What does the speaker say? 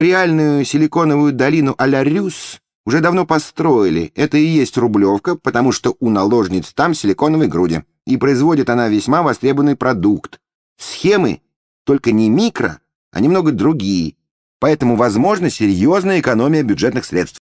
Реальную силиконовую долину а Рюс уже давно построили. Это и есть Рублевка, потому что у наложниц там силиконовые груди. И производит она весьма востребованный продукт. Схемы только не микро, а немного другие. Поэтому возможна серьезная экономия бюджетных средств.